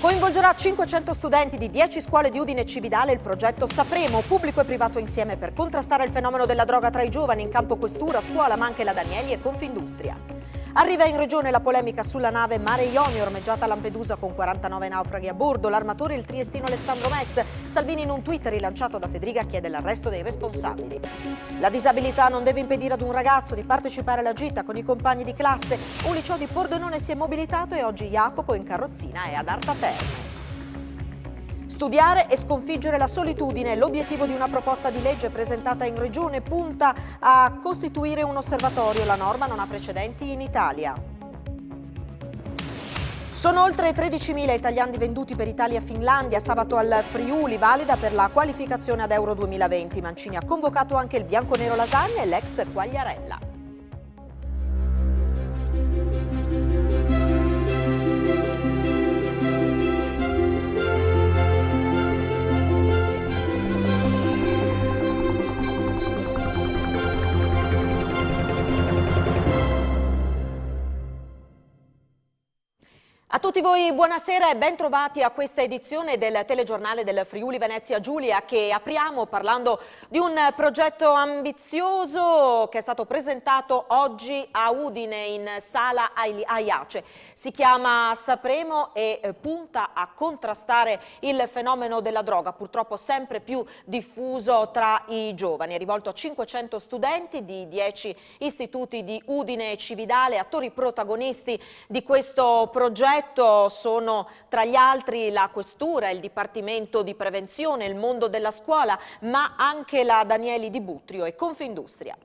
Coinvolgerà 500 studenti di 10 scuole di Udine e Cividale il progetto Sapremo, pubblico e privato insieme per contrastare il fenomeno della droga tra i giovani in campo questura, scuola ma anche la Danieli e Confindustria. Arriva in regione la polemica sulla nave Mare Ioni ormeggiata a Lampedusa con 49 naufraghi a bordo. L'armatore il triestino Alessandro Metz. Salvini in un tweet rilanciato da Federica chiede l'arresto dei responsabili. La disabilità non deve impedire ad un ragazzo di partecipare alla gita con i compagni di classe. Un liceo di Pordenone si è mobilitato e oggi Jacopo in carrozzina è ad Arta Terra. Studiare e sconfiggere la solitudine, l'obiettivo di una proposta di legge presentata in Regione punta a costituire un osservatorio. La norma non ha precedenti in Italia. Sono oltre 13.000 italiani venduti per Italia-Finlandia, sabato al Friuli, valida per la qualificazione ad Euro 2020. Mancini ha convocato anche il bianco-nero Lasagna e l'ex Quagliarella. tutti voi, buonasera e bentrovati a questa edizione del telegiornale del Friuli Venezia Giulia che apriamo parlando di un progetto ambizioso che è stato presentato oggi a Udine in sala Aiace. Si chiama Sapremo e eh, punta a contrastare il fenomeno della droga, purtroppo sempre più diffuso tra i giovani. È rivolto a 500 studenti di 10 istituti di Udine e Cividale, attori protagonisti di questo progetto progetto sono tra gli altri la Questura, il Dipartimento di Prevenzione, il mondo della scuola, ma anche la Danieli di Butrio e Confindustria.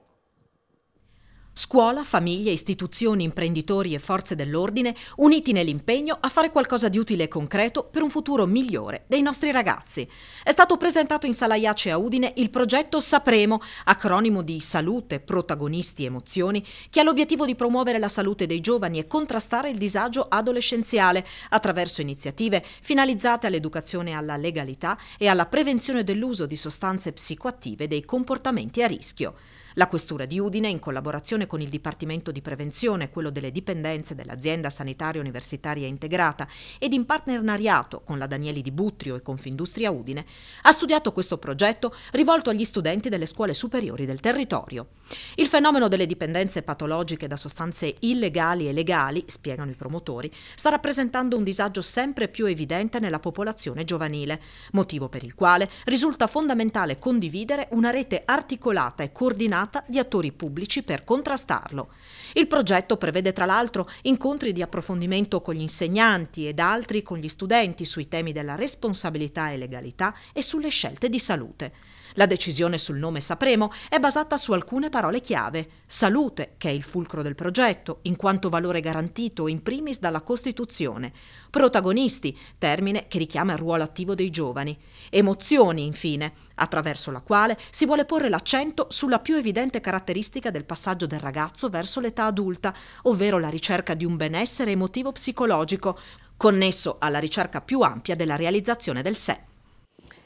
Scuola, famiglie, istituzioni, imprenditori e forze dell'ordine uniti nell'impegno a fare qualcosa di utile e concreto per un futuro migliore dei nostri ragazzi. È stato presentato in Sala Iace a Udine il progetto Sapremo, acronimo di Salute, Protagonisti, Emozioni, che ha l'obiettivo di promuovere la salute dei giovani e contrastare il disagio adolescenziale attraverso iniziative finalizzate all'educazione alla legalità e alla prevenzione dell'uso di sostanze psicoattive e dei comportamenti a rischio. La Questura di Udine, in collaborazione con il Dipartimento di Prevenzione e quello delle dipendenze dell'azienda sanitaria universitaria integrata ed in partenariato con la Danieli di Butrio e Confindustria Udine, ha studiato questo progetto rivolto agli studenti delle scuole superiori del territorio. Il fenomeno delle dipendenze patologiche da sostanze illegali e legali, spiegano i promotori, sta rappresentando un disagio sempre più evidente nella popolazione giovanile, motivo per il quale risulta fondamentale condividere una rete articolata e coordinata armata di attori pubblici per contrastarlo. Il progetto prevede tra l'altro incontri di approfondimento con gli insegnanti ed altri con gli studenti sui temi della responsabilità e legalità e sulle scelte di salute. La decisione sul nome Sapremo è basata su alcune parole chiave. Salute, che è il fulcro del progetto, in quanto valore garantito in primis dalla Costituzione. Protagonisti, termine che richiama il ruolo attivo dei giovani. Emozioni, infine, attraverso la quale si vuole porre l'accento sulla più evidente caratteristica del passaggio del ragazzo verso l'età adulta, ovvero la ricerca di un benessere emotivo psicologico, connesso alla ricerca più ampia della realizzazione del sé.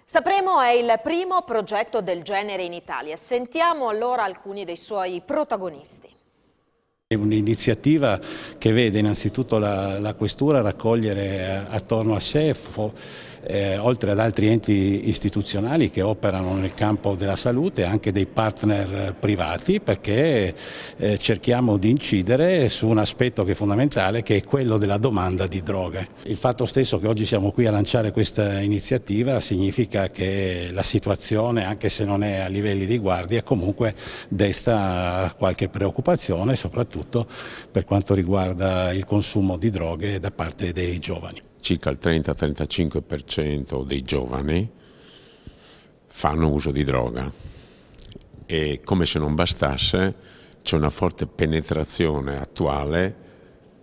Sapremo è il primo progetto del genere in Italia. Sentiamo allora alcuni dei suoi protagonisti. È un'iniziativa che vede innanzitutto la, la Questura raccogliere eh, attorno a sé eh, oltre ad altri enti istituzionali che operano nel campo della salute, anche dei partner eh, privati perché eh, cerchiamo di incidere su un aspetto che è fondamentale che è quello della domanda di droghe. Il fatto stesso che oggi siamo qui a lanciare questa iniziativa significa che la situazione, anche se non è a livelli di guardia, comunque desta qualche preoccupazione, soprattutto per quanto riguarda il consumo di droghe da parte dei giovani circa il 30-35% dei giovani fanno uso di droga e come se non bastasse c'è una forte penetrazione attuale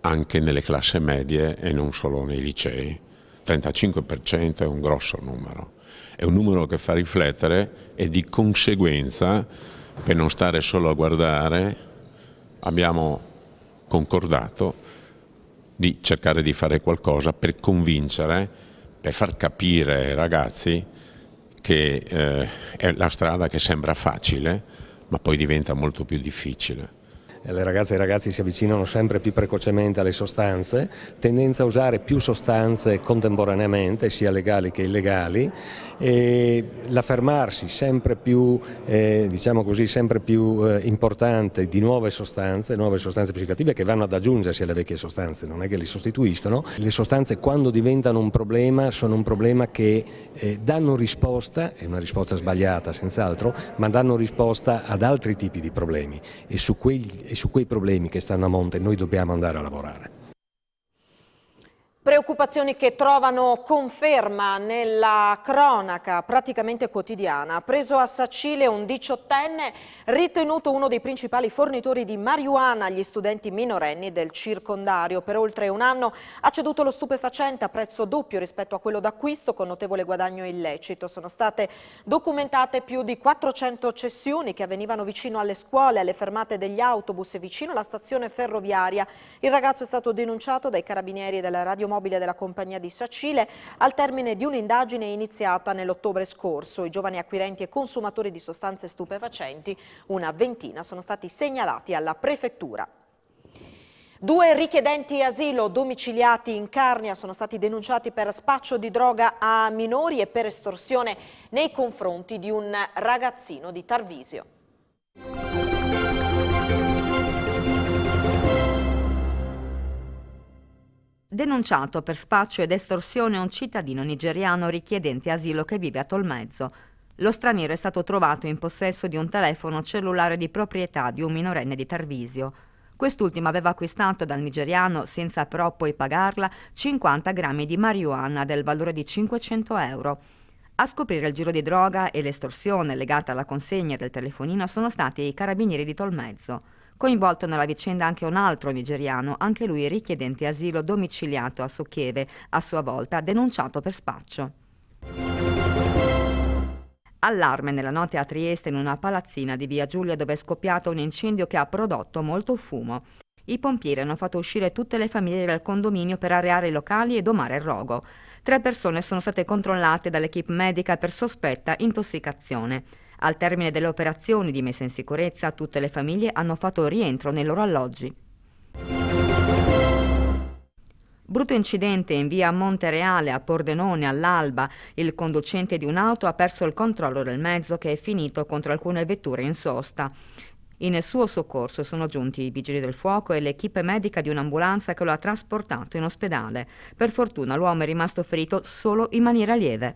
anche nelle classi medie e non solo nei licei. 35% è un grosso numero, è un numero che fa riflettere e di conseguenza, per non stare solo a guardare, abbiamo concordato di cercare di fare qualcosa per convincere, per far capire ai ragazzi che eh, è la strada che sembra facile, ma poi diventa molto più difficile le ragazze e i ragazzi si avvicinano sempre più precocemente alle sostanze, tendenza a usare più sostanze contemporaneamente, sia legali che illegali, e l'affermarsi sempre più, eh, diciamo così, sempre più eh, importante di nuove sostanze, nuove sostanze psicoattive che vanno ad aggiungersi alle vecchie sostanze, non è che le sostituiscono. Le sostanze quando diventano un problema sono un problema che eh, danno risposta, è una risposta sbagliata senz'altro, ma danno risposta ad altri tipi di problemi e su quegli su quei problemi che stanno a monte noi dobbiamo andare a lavorare. Preoccupazioni che trovano conferma nella cronaca praticamente quotidiana. Preso a Sacile un diciottenne ritenuto uno dei principali fornitori di marijuana agli studenti minorenni del circondario. Per oltre un anno ha ceduto lo stupefacente a prezzo doppio rispetto a quello d'acquisto con notevole guadagno illecito. Sono state documentate più di 400 cessioni che avvenivano vicino alle scuole, alle fermate degli autobus e vicino alla stazione ferroviaria. Il ragazzo è stato denunciato dai carabinieri della Radio Mondiale automobile della compagnia di Sacile al termine di un'indagine iniziata nell'ottobre scorso. I giovani acquirenti e consumatori di sostanze stupefacenti, una ventina, sono stati segnalati alla prefettura. Due richiedenti asilo domiciliati in Carnia sono stati denunciati per spaccio di droga a minori e per estorsione nei confronti di un ragazzino di Tarvisio. denunciato per spaccio ed estorsione un cittadino nigeriano richiedente asilo che vive a Tolmezzo. Lo straniero è stato trovato in possesso di un telefono cellulare di proprietà di un minorenne di Tarvisio. Quest'ultimo aveva acquistato dal nigeriano, senza però poi pagarla, 50 grammi di marijuana del valore di 500 euro. A scoprire il giro di droga e l'estorsione legata alla consegna del telefonino sono stati i carabinieri di Tolmezzo. Coinvolto nella vicenda anche un altro nigeriano, anche lui richiedente asilo domiciliato a Socchieve, a sua volta denunciato per spaccio. Allarme nella notte a Trieste in una palazzina di via Giulia dove è scoppiato un incendio che ha prodotto molto fumo. I pompieri hanno fatto uscire tutte le famiglie dal condominio per areare i locali e domare il rogo. Tre persone sono state controllate dall'equipe medica per sospetta intossicazione. Al termine delle operazioni di messa in sicurezza, tutte le famiglie hanno fatto rientro nei loro alloggi. Brutto incidente in via Montereale a Pordenone all'alba. Il conducente di un'auto ha perso il controllo del mezzo che è finito contro alcune vetture in sosta. In suo soccorso sono giunti i vigili del fuoco e l'equipe medica di un'ambulanza che lo ha trasportato in ospedale. Per fortuna l'uomo è rimasto ferito solo in maniera lieve.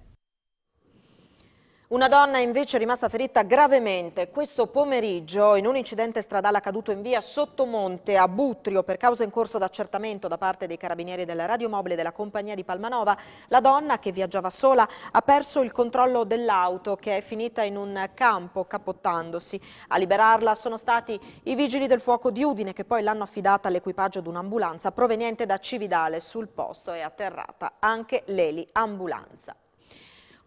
Una donna invece è rimasta ferita gravemente questo pomeriggio in un incidente stradale accaduto in via Sottomonte a Butrio per causa in corso d'accertamento da parte dei carabinieri della radiomobile della compagnia di Palmanova. La donna che viaggiava sola ha perso il controllo dell'auto che è finita in un campo capottandosi. A liberarla sono stati i vigili del fuoco di Udine che poi l'hanno affidata all'equipaggio di un'ambulanza proveniente da Cividale. Sul posto è atterrata anche l'Eli Ambulanza.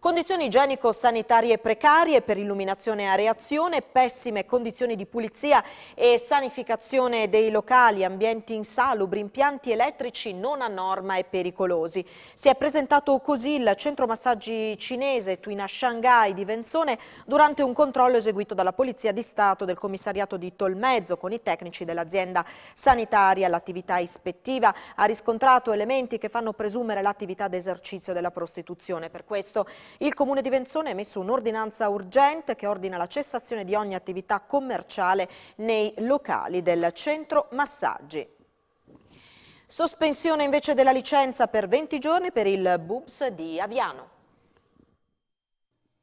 Condizioni igienico-sanitarie precarie per illuminazione a reazione, pessime condizioni di pulizia e sanificazione dei locali, ambienti insalubri, impianti elettrici non a norma e pericolosi. Si è presentato così il centro massaggi cinese Twina Shanghai di Venzone durante un controllo eseguito dalla Polizia di Stato del commissariato di Tolmezzo con i tecnici dell'azienda sanitaria. L'attività ispettiva ha riscontrato elementi che fanno presumere l'attività d'esercizio della prostituzione. Per questo il Comune di Venzone ha emesso un'ordinanza urgente che ordina la cessazione di ogni attività commerciale nei locali del centro massaggi. Sospensione invece della licenza per 20 giorni per il BUPS di Aviano.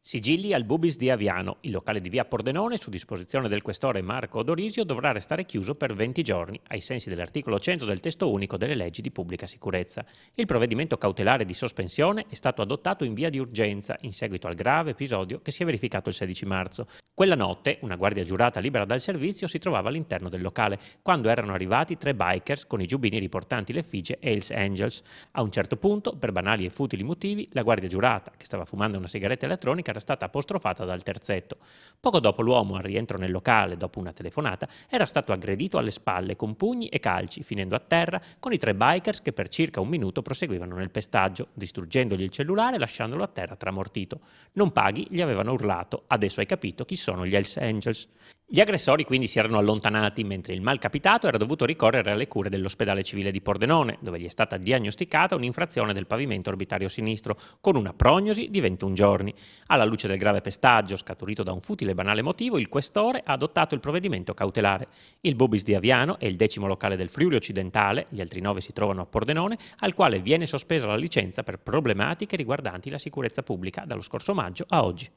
Sigilli al Bubis di Aviano. Il locale di via Pordenone, su disposizione del questore Marco Dorisio, dovrà restare chiuso per 20 giorni, ai sensi dell'articolo 100 del testo unico delle leggi di pubblica sicurezza. Il provvedimento cautelare di sospensione è stato adottato in via di urgenza, in seguito al grave episodio che si è verificato il 16 marzo. Quella notte, una guardia giurata libera dal servizio si trovava all'interno del locale, quando erano arrivati tre bikers con i giubbini riportanti l'effigie Hells Angels. A un certo punto, per banali e futili motivi, la guardia giurata, che stava fumando una sigaretta elettronica, che era stata apostrofata dal terzetto. Poco dopo l'uomo, al rientro nel locale dopo una telefonata, era stato aggredito alle spalle con pugni e calci, finendo a terra con i tre bikers che per circa un minuto proseguivano nel pestaggio, distruggendogli il cellulare e lasciandolo a terra tramortito. Non paghi, gli avevano urlato, adesso hai capito chi sono gli Hells Angels. Gli aggressori quindi si erano allontanati mentre il malcapitato era dovuto ricorrere alle cure dell'ospedale civile di Pordenone, dove gli è stata diagnosticata un'infrazione del pavimento orbitario sinistro, con una prognosi di 21 giorni. Alla luce del grave pestaggio scaturito da un futile e banale motivo, il questore ha adottato il provvedimento cautelare. Il Bobis di Aviano è il decimo locale del Friuli occidentale, gli altri nove si trovano a Pordenone, al quale viene sospesa la licenza per problematiche riguardanti la sicurezza pubblica dallo scorso maggio a oggi.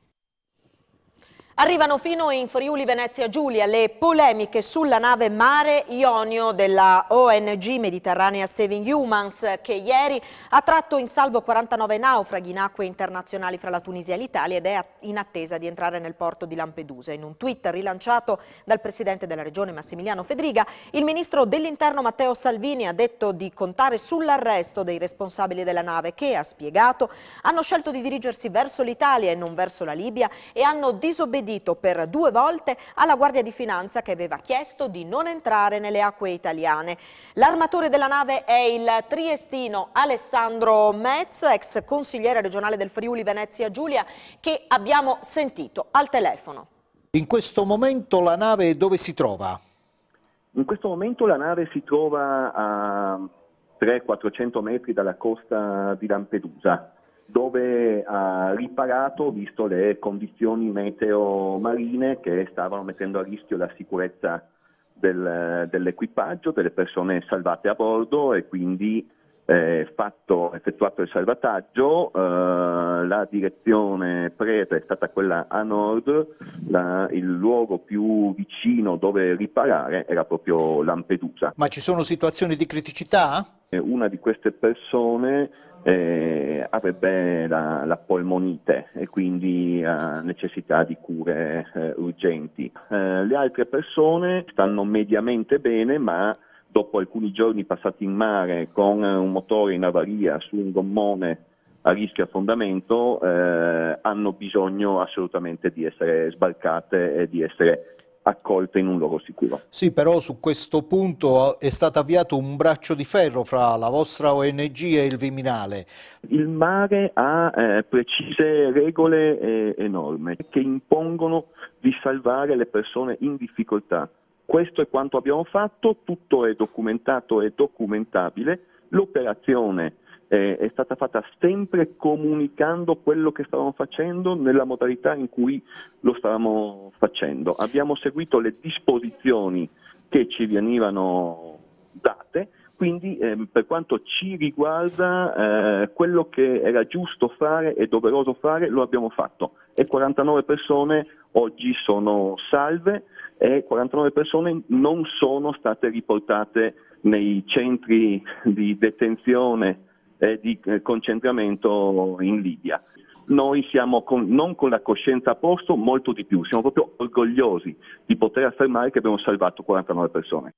Arrivano fino in Friuli Venezia Giulia le polemiche sulla nave Mare Ionio della ONG Mediterranea Saving Humans che ieri ha tratto in salvo 49 naufraghi in acque internazionali fra la Tunisia e l'Italia ed è in attesa di entrare nel porto di Lampedusa. In un tweet rilanciato dal presidente della regione Massimiliano Fedriga, il ministro dell'interno Matteo Salvini ha detto di contare sull'arresto dei responsabili della nave che, ha spiegato, hanno scelto di dirigersi verso l'Italia e non verso la Libia e hanno disobbedito impedito per due volte alla Guardia di Finanza che aveva chiesto di non entrare nelle acque italiane. L'armatore della nave è il triestino Alessandro Metz, ex consigliere regionale del Friuli Venezia Giulia, che abbiamo sentito al telefono. In questo momento la nave dove si trova? In questo momento la nave si trova a 300-400 metri dalla costa di Lampedusa dove ha riparato visto le condizioni meteo marine che stavano mettendo a rischio la sicurezza del, dell'equipaggio, delle persone salvate a bordo e quindi eh, fatto, effettuato il salvataggio, eh, la direzione presa è stata quella a nord, la, il luogo più vicino dove riparare era proprio Lampedusa. Ma ci sono situazioni di criticità? Eh, una di queste persone eh, avrebbe la, la, polmonite e quindi ha eh, necessità di cure eh, urgenti. Eh, le altre persone stanno mediamente bene, ma dopo alcuni giorni passati in mare con un motore in avaria su un gommone a rischio affondamento eh, hanno bisogno assolutamente di essere sbarcate e di essere accolte in un luogo sicuro. Sì, però su questo punto è stato avviato un braccio di ferro fra la vostra ONG e il Viminale. Il mare ha eh, precise regole e, eh, e norme che impongono di salvare le persone in difficoltà. Questo è quanto abbiamo fatto, tutto è documentato e documentabile. L'operazione eh, è stata fatta sempre comunicando quello che stavamo facendo nella modalità in cui lo stavamo facendo. Abbiamo seguito le disposizioni che ci venivano date quindi ehm, per quanto ci riguarda eh, quello che era giusto fare e doveroso fare lo abbiamo fatto e 49 persone oggi sono salve e 49 persone non sono state riportate nei centri di detenzione eh, di eh, concentramento in Libia. Noi siamo con, non con la coscienza a posto, molto di più, siamo proprio orgogliosi di poter affermare che abbiamo salvato 49 persone.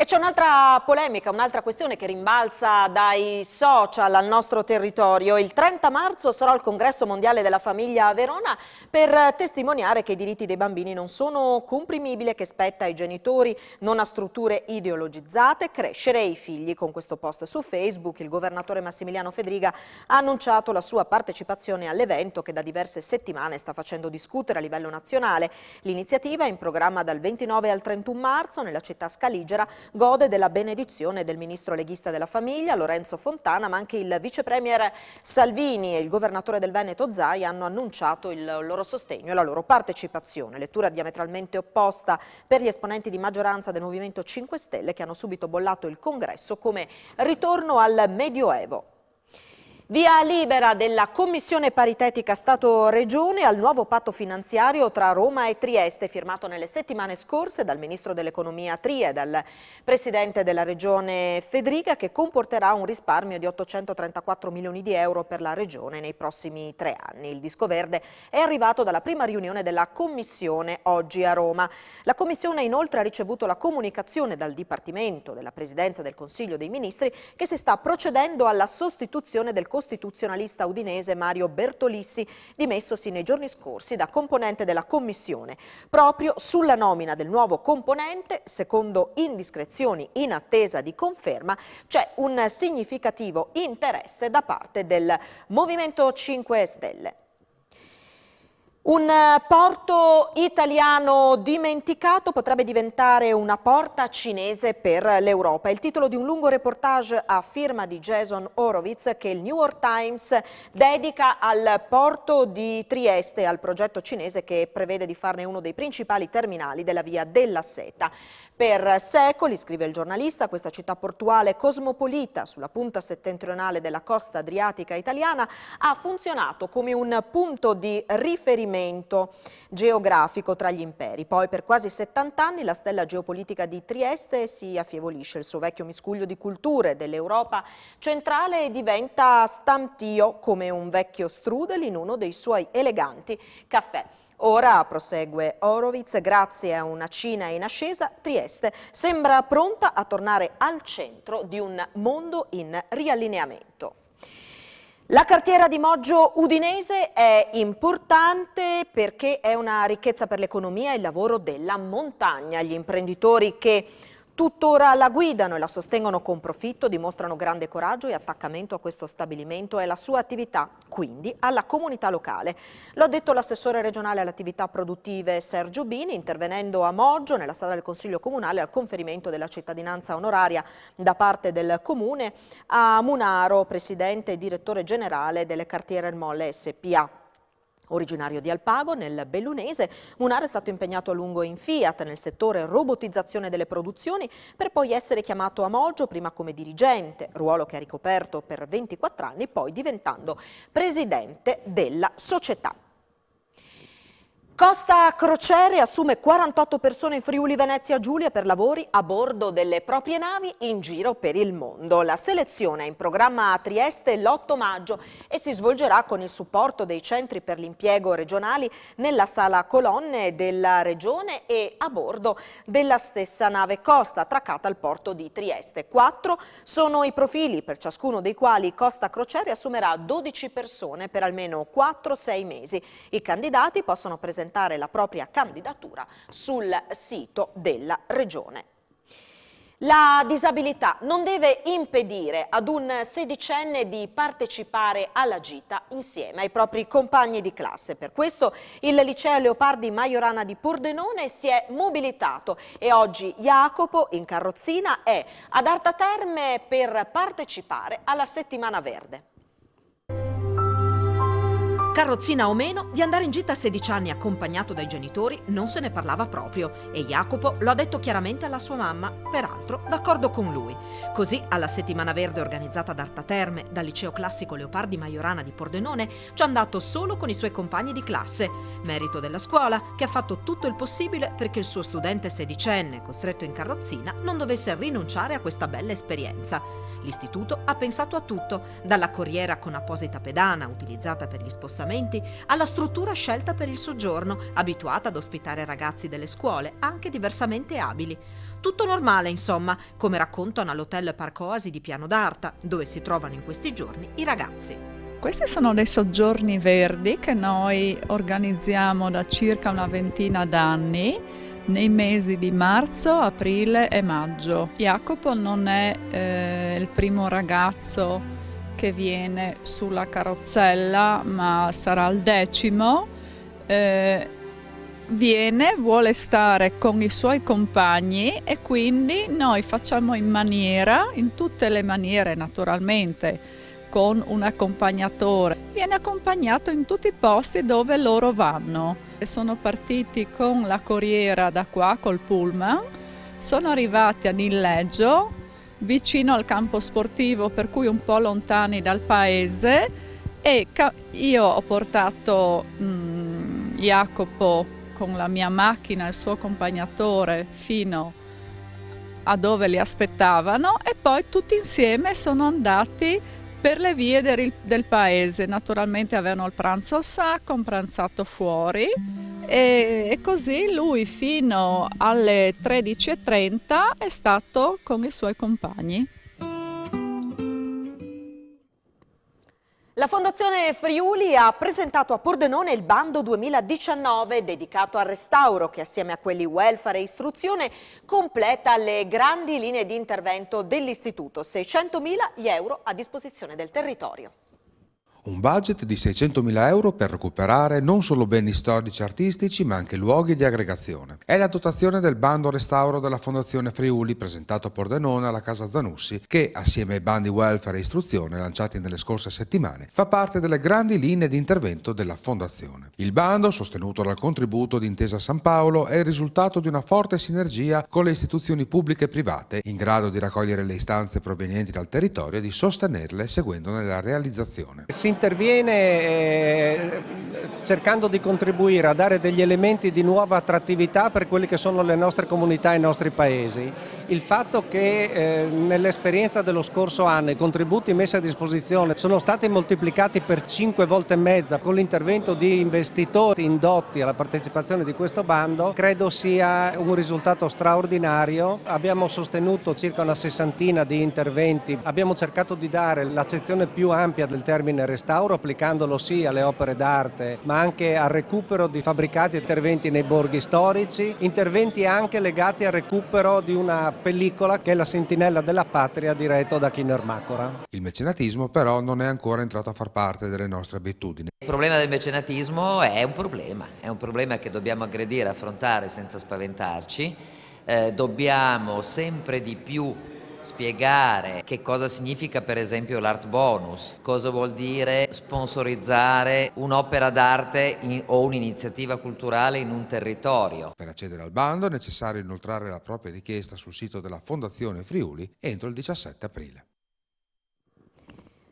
E c'è un'altra polemica, un'altra questione che rimbalza dai social al nostro territorio. Il 30 marzo sarà il congresso mondiale della famiglia a Verona per testimoniare che i diritti dei bambini non sono comprimibili, che spetta ai genitori non a strutture ideologizzate crescere i figli. Con questo post su Facebook il governatore Massimiliano Fedriga ha annunciato la sua partecipazione all'evento che da diverse settimane sta facendo discutere a livello nazionale. L'iniziativa è in programma dal 29 al 31 marzo nella città scaligera gode della benedizione del ministro leghista della famiglia Lorenzo Fontana, ma anche il vice premier Salvini e il governatore del Veneto Zai hanno annunciato il loro sostegno e la loro partecipazione. Lettura diametralmente opposta per gli esponenti di maggioranza del Movimento 5 Stelle che hanno subito bollato il congresso come ritorno al Medioevo. Via libera della Commissione paritetica Stato-Regione al nuovo patto finanziario tra Roma e Trieste, firmato nelle settimane scorse dal Ministro dell'Economia Tria e dal Presidente della Regione Federica, che comporterà un risparmio di 834 milioni di euro per la Regione nei prossimi tre anni. Il disco verde è arrivato dalla prima riunione della Commissione oggi a Roma. La Commissione inoltre ha ricevuto la comunicazione dal Dipartimento della Presidenza del Consiglio dei Ministri che si sta procedendo alla sostituzione del Consiglio costituzionalista udinese Mario Bertolissi, dimessosi nei giorni scorsi da componente della Commissione. Proprio sulla nomina del nuovo componente, secondo indiscrezioni in attesa di conferma, c'è un significativo interesse da parte del Movimento 5 Stelle. Un eh, porto italiano dimenticato potrebbe diventare una porta cinese per l'Europa. È il titolo di un lungo reportage a firma di Jason Horowitz che il New York Times dedica al porto di Trieste, al progetto cinese che prevede di farne uno dei principali terminali della via della seta. Per secoli, scrive il giornalista, questa città portuale cosmopolita sulla punta settentrionale della costa adriatica italiana ha funzionato come un punto di riferimento geografico tra gli imperi. Poi per quasi 70 anni la stella geopolitica di Trieste si affievolisce, il suo vecchio miscuglio di culture dell'Europa centrale diventa stantio come un vecchio strudel in uno dei suoi eleganti caffè. Ora, prosegue Horowitz, grazie a una Cina in ascesa, Trieste sembra pronta a tornare al centro di un mondo in riallineamento. La cartiera di Moggio Udinese è importante perché è una ricchezza per l'economia e il lavoro della montagna. Gli imprenditori che tuttora la guidano e la sostengono con profitto, dimostrano grande coraggio e attaccamento a questo stabilimento e alla sua attività, quindi alla comunità locale. Lo ha detto l'assessore regionale alle attività produttive Sergio Bini, intervenendo a Moggio, nella sala del Consiglio Comunale, al conferimento della cittadinanza onoraria da parte del Comune a Munaro, presidente e direttore generale delle Cartiere Molle SPA. Originario di Alpago, nel Bellunese, Munaro è stato impegnato a lungo in Fiat nel settore robotizzazione delle produzioni per poi essere chiamato a Moggio prima come dirigente, ruolo che ha ricoperto per 24 anni, poi diventando presidente della società. Costa Crociere assume 48 persone in Friuli Venezia Giulia per lavori a bordo delle proprie navi in giro per il mondo. La selezione è in programma a Trieste l'8 maggio e si svolgerà con il supporto dei centri per l'impiego regionali nella sala colonne della regione e a bordo della stessa nave Costa attraccata al porto di Trieste. Quattro sono i profili per ciascuno dei quali Costa Crociere assumerà 12 persone per almeno 4-6 mesi. I candidati possono presentare presentare la propria candidatura sul sito della Regione. La disabilità non deve impedire ad un sedicenne di partecipare alla gita insieme ai propri compagni di classe. Per questo il liceo Leopardi Maiorana di Pordenone si è mobilitato e oggi Jacopo in carrozzina è ad Arta Terme per partecipare alla settimana verde. Carrozzina o meno, di andare in gita a 16 anni accompagnato dai genitori non se ne parlava proprio e Jacopo lo ha detto chiaramente alla sua mamma, peraltro d'accordo con lui. Così, alla settimana verde organizzata ad Artaterme dal liceo classico Leopardi Maiorana di Pordenone, ci è andato solo con i suoi compagni di classe, merito della scuola che ha fatto tutto il possibile perché il suo studente sedicenne, costretto in carrozzina, non dovesse rinunciare a questa bella esperienza. L'istituto ha pensato a tutto, dalla corriera con apposita pedana utilizzata per gli spostamenti alla struttura scelta per il soggiorno, abituata ad ospitare ragazzi delle scuole, anche diversamente abili. Tutto normale, insomma, come raccontano all'hotel Parcoasi di Piano d'Arta, dove si trovano in questi giorni i ragazzi. Questi sono dei soggiorni verdi che noi organizziamo da circa una ventina d'anni nei mesi di marzo, aprile e maggio. Jacopo non è eh, il primo ragazzo che viene sulla carrozzella, ma sarà il decimo. Eh, viene, vuole stare con i suoi compagni e quindi noi facciamo in maniera, in tutte le maniere naturalmente, con un accompagnatore. Viene accompagnato in tutti i posti dove loro vanno. Sono partiti con la corriera da qua, col pullman, sono arrivati a Nilleggio, vicino al campo sportivo, per cui un po' lontani dal paese, e io ho portato mh, mm, Jacopo con la mia macchina e il suo accompagnatore fino a dove li aspettavano e poi tutti insieme sono andati per le vie del, del, paese. Naturalmente avevano il pranzo a sacco, un pranzato fuori e, e così lui fino alle 13.30 è stato con i suoi compagni. La Fondazione Friuli ha presentato a Pordenone il bando 2019 dedicato al restauro che assieme a quelli welfare e istruzione completa le grandi linee di intervento dell'istituto, 600.000 gli euro a disposizione del territorio un budget di 600.000 euro per recuperare non solo beni storici e artistici ma anche luoghi di aggregazione. È la dotazione del bando restauro della Fondazione Friuli presentato a Pordenone alla Casa Zanussi che, assieme ai bandi welfare e istruzione lanciati nelle scorse settimane, fa parte delle grandi linee di intervento della Fondazione. Il bando, sostenuto dal contributo di Intesa San Paolo, è il risultato di una forte sinergia con le istituzioni pubbliche e private in grado di raccogliere le istanze provenienti dal territorio e di sostenerle seguendone la realizzazione. Sì interviene eh, cercando di contribuire a dare degli elementi di nuova attrattività per quelle che sono le nostre comunità e i nostri paesi il fatto che eh, nell'esperienza dello scorso anno i contributi messi a disposizione sono stati moltiplicati per 5 volte e mezza con l'intervento di investitori indotti alla partecipazione di questo bando, credo sia un risultato straordinario. Abbiamo sostenuto circa una sessantina di interventi, abbiamo cercato di dare l'accezione più ampia del termine restauro applicandolo sì alle opere d'arte ma anche al recupero di fabbricati e interventi nei borghi storici, interventi anche legati al recupero di una pellicola che è La sentinella della patria diretto da Kinner Macora. Il mecenatismo però non è ancora entrato a far parte delle nostre abitudini. Il problema del mecenatismo è un problema, è un problema che dobbiamo aggredire, affrontare senza spaventarci, eh, dobbiamo sempre di più spiegare che cosa significa per esempio l'art bonus, cosa vuol dire sponsorizzare un'opera d'arte o un'iniziativa culturale in un territorio. Per accedere al bando è necessario inoltrare la propria richiesta sul sito della Fondazione Friuli entro il 17 aprile.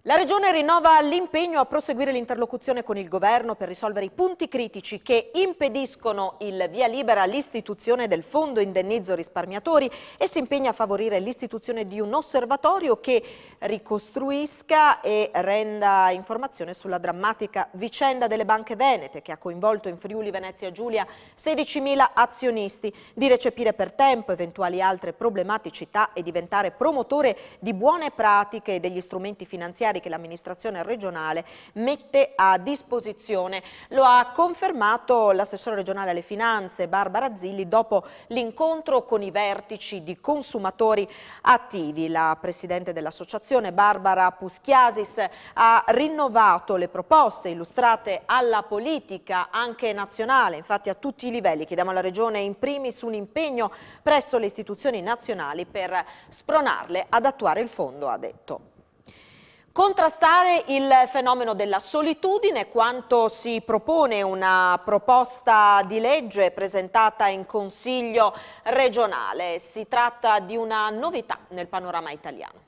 La Regione rinnova l'impegno a proseguire l'interlocuzione con il Governo per risolvere i punti critici che impediscono il via libera all'istituzione del Fondo Indennizzo Risparmiatori e si impegna a favorire l'istituzione di un osservatorio che ricostruisca e renda informazione sulla drammatica vicenda delle banche venete che ha coinvolto in Friuli Venezia Giulia 16.000 azionisti, di recepire per tempo eventuali altre problematicità e diventare promotore di buone pratiche e degli strumenti finanziari finanziari che l'amministrazione regionale mette a disposizione. Lo ha confermato l'assessore regionale alle finanze Barbara Zilli dopo l'incontro con i vertici di consumatori attivi. La presidente dell'associazione Barbara Puschiasis ha rinnovato le proposte illustrate alla politica anche nazionale, infatti a tutti i livelli. Chiediamo alla Regione in primis un impegno presso le istituzioni nazionali per spronarle ad attuare il fondo, ha detto. Contrastare il fenomeno della solitudine, quanto si propone una proposta di legge presentata in Consiglio regionale. Si tratta di una novità nel panorama italiano.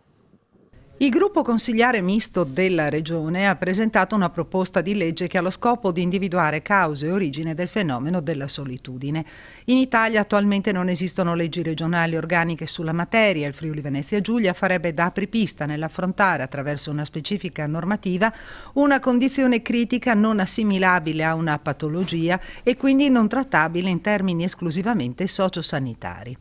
Il gruppo consigliare misto della Regione ha presentato una proposta di legge che ha lo scopo di individuare cause e origine del fenomeno della solitudine. In Italia attualmente non esistono leggi regionali organiche sulla materia. Il Friuli Venezia Giulia farebbe da apripista nell'affrontare attraverso una specifica normativa una condizione critica non assimilabile a una patologia e quindi non trattabile in termini esclusivamente sociosanitari.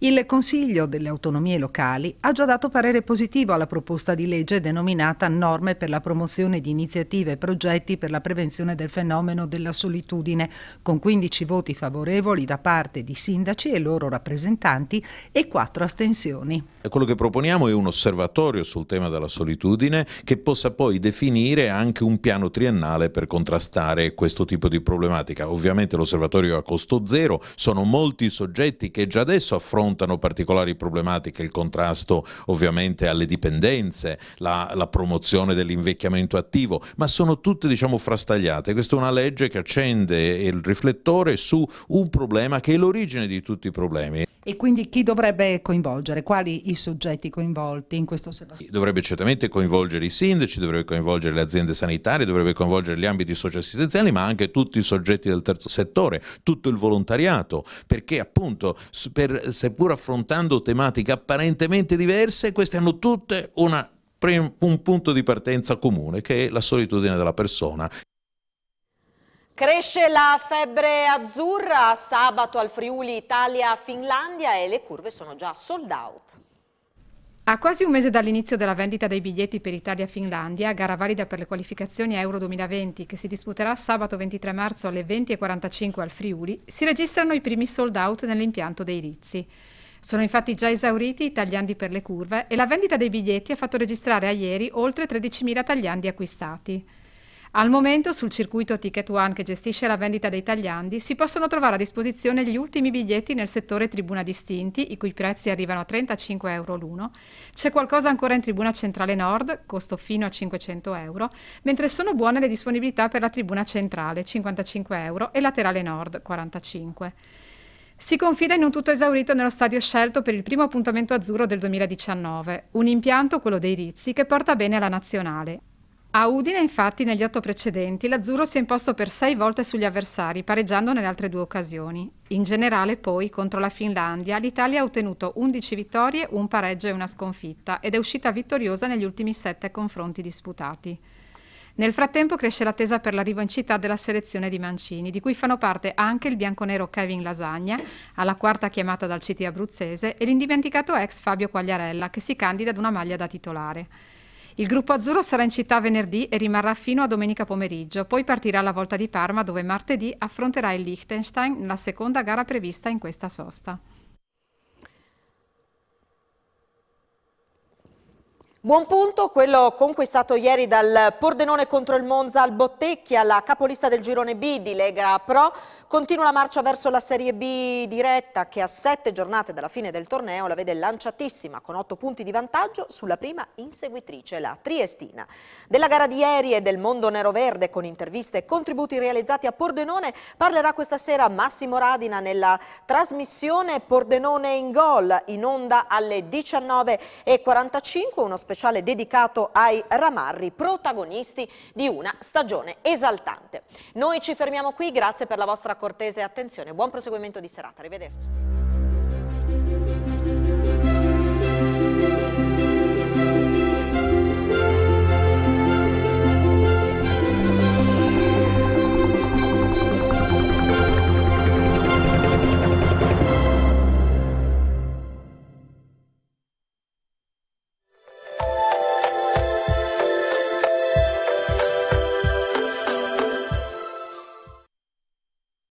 Il Consiglio delle autonomie locali ha già dato parere positivo alla proposta di legge denominata Norme per la promozione di iniziative e progetti per la prevenzione del fenomeno della solitudine, con 15 voti favorevoli da parte di sindaci e loro rappresentanti e 4 astensioni. Quello che proponiamo è un osservatorio sul tema della solitudine che possa poi definire anche un piano triennale per contrastare questo tipo di problematica. Ovviamente l'osservatorio è a costo zero, sono molti soggetti che già adesso affrontano affrontano particolari problematiche, il contrasto ovviamente alle dipendenze, la, la promozione dell'invecchiamento attivo, ma sono tutte diciamo frastagliate. Questa è una legge che accende il riflettore su un problema che è l'origine di tutti i problemi. E quindi chi dovrebbe coinvolgere? Quali i soggetti coinvolti in questo osservatorio? Dovrebbe certamente coinvolgere i sindaci, dovrebbe coinvolgere le aziende sanitarie, dovrebbe coinvolgere gli ambiti socioassistenziali, ma anche tutti i soggetti del terzo settore, tutto il volontariato, perché appunto, per, seppur affrontando tematiche apparentemente diverse, queste hanno tutte una un punto di partenza comune che è la solitudine della persona. Cresce la febbre azzurra, sabato al Friuli Italia-Finlandia e le curve sono già sold out. A quasi un mese dall'inizio della vendita dei biglietti per Italia-Finlandia, gara valida per le qualificazioni Euro 2020 che si disputerà sabato 23 marzo alle 20.45 al Friuli, si registrano i primi sold out nell'impianto dei Rizzi. Sono infatti già esauriti i tagliandi per le curve e la vendita dei biglietti ha fatto registrare a ieri oltre 13.000 tagliandi acquistati. Al momento sul circuito Ticket One che gestisce la vendita dei tagliandi si possono trovare a disposizione gli ultimi biglietti nel settore tribuna distinti, i cui prezzi arrivano a 35 euro l'uno. C'è qualcosa ancora in tribuna centrale nord, costo fino a 500 euro, mentre sono buone le disponibilità per la tribuna centrale, 55 euro, e laterale nord, 45. Si confida in un tutto esaurito nello stadio scelto per il primo appuntamento azzurro del 2019, un impianto, quello dei Rizzi, che porta bene alla nazionale, a Udine, infatti, negli otto precedenti, l'Azzurro si è imposto per sei volte sugli avversari, pareggiando nelle altre due occasioni. In generale, poi, contro la Finlandia, l'Italia ha ottenuto 11 vittorie, un pareggio e una sconfitta, ed è uscita vittoriosa negli ultimi sette confronti disputati. Nel frattempo cresce l'attesa per l'arrivo in città della selezione di Mancini, di cui fanno parte anche il bianconero Kevin Lasagna, alla quarta chiamata dal CT abruzzese, e l'indimenticato ex Fabio Quagliarella, che si candida ad una maglia da titolare. Il gruppo azzurro sarà in città venerdì e rimarrà fino a domenica pomeriggio, poi partirà alla volta di Parma dove martedì affronterà il Liechtenstein nella seconda gara prevista in questa sosta. Buon punto quello conquistato ieri dal Pordenone contro il Monza al Bottecchia, la capolista del girone B di Lega Pro. Continua la marcia verso la Serie B diretta che a sette giornate dalla fine del torneo la vede lanciatissima con otto punti di vantaggio sulla prima inseguitrice, la Triestina. Della gara di ieri e del mondo nero-verde con interviste e contributi realizzati a Pordenone parlerà questa sera Massimo Radina nella trasmissione Pordenone in gol in onda alle 19.45, uno speciale speciale dedicato ai ramarri, protagonisti di una stagione esaltante. Noi ci fermiamo qui, grazie per la vostra cortese attenzione, buon proseguimento di serata, arrivederci.